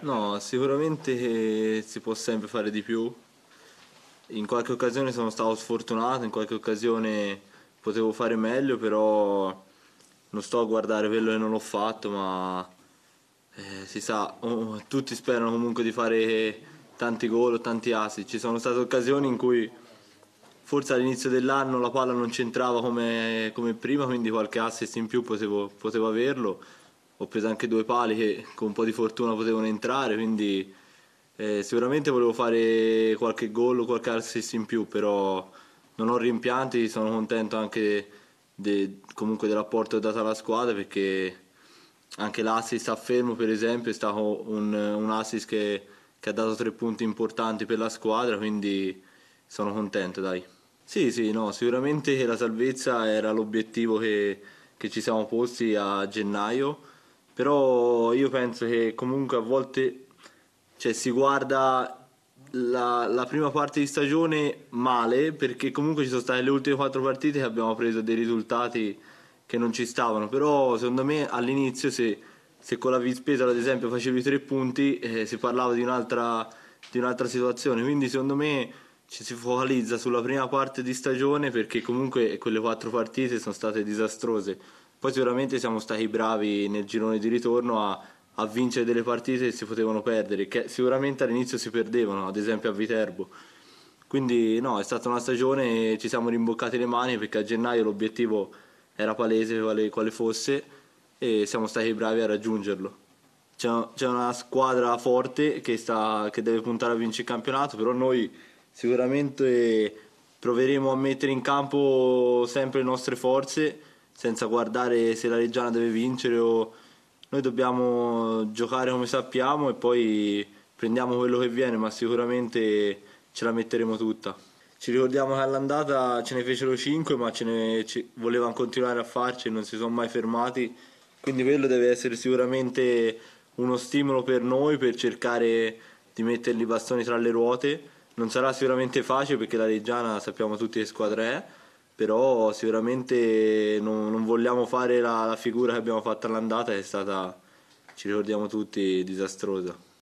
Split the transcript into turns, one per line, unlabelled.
No, sicuramente eh, si può sempre fare di più. In qualche occasione sono stato sfortunato, in qualche occasione potevo fare meglio, però non sto a guardare quello che non ho fatto, ma eh, si sa, oh, tutti sperano comunque di fare tanti gol o tanti assi. Ci sono state occasioni in cui forse all'inizio dell'anno la palla non c'entrava come, come, prima, quindi qualche assist in più potevo, potevo averlo ho preso anche due pali che con un po' di fortuna potevano entrare, quindi eh, sicuramente volevo fare qualche gol o qualche assist in più, però non ho rimpianti, sono contento anche de, comunque dell'apporto dato alla squadra perché anche l'assist a fermo per esempio è stato un, un assist che, che, ha dato tre punti importanti per la squadra, quindi sono contento dai. Sì, sì, no, sicuramente la salvezza era l'obiettivo che, che ci siamo posti a gennaio però io penso che comunque a volte cioè, si guarda la, la, prima parte di stagione male perché comunque ci sono state le ultime quattro partite che abbiamo preso dei risultati che non ci stavano però secondo me all'inizio se, se con la Vispetola ad esempio facevi tre punti eh, si parlava di un'altra, di un'altra situazione quindi secondo me ci si focalizza sulla prima parte di stagione perché comunque quelle quattro partite sono state disastrose poi sicuramente siamo stati bravi nel girone di ritorno a, a vincere delle partite che si potevano perdere, che sicuramente all'inizio si perdevano, ad esempio a Viterbo. Quindi no, è stata una stagione, ci siamo rimboccati le mani perché a gennaio l'obiettivo era palese quale, quale fosse e siamo stati bravi a raggiungerlo. C'è, una squadra forte che, sta, che deve puntare a vincere il campionato, però noi sicuramente proveremo a mettere in campo sempre le nostre forze senza guardare se la Reggiana deve vincere o noi dobbiamo giocare come sappiamo e poi prendiamo quello che viene, ma sicuramente ce la metteremo tutta. Ci ricordiamo che all'andata ce ne fecero 5, ma ce ne ce, volevano continuare a farci e non si sono mai fermati, quindi quello deve essere sicuramente uno stimolo per noi per cercare di metterli i bastoni tra le ruote. Non sarà sicuramente facile perché la Reggiana sappiamo tutti che squadra è, però sicuramente non, non vogliamo fare la, la, figura che abbiamo fatto all'andata che è stata, ci ricordiamo tutti, disastrosa.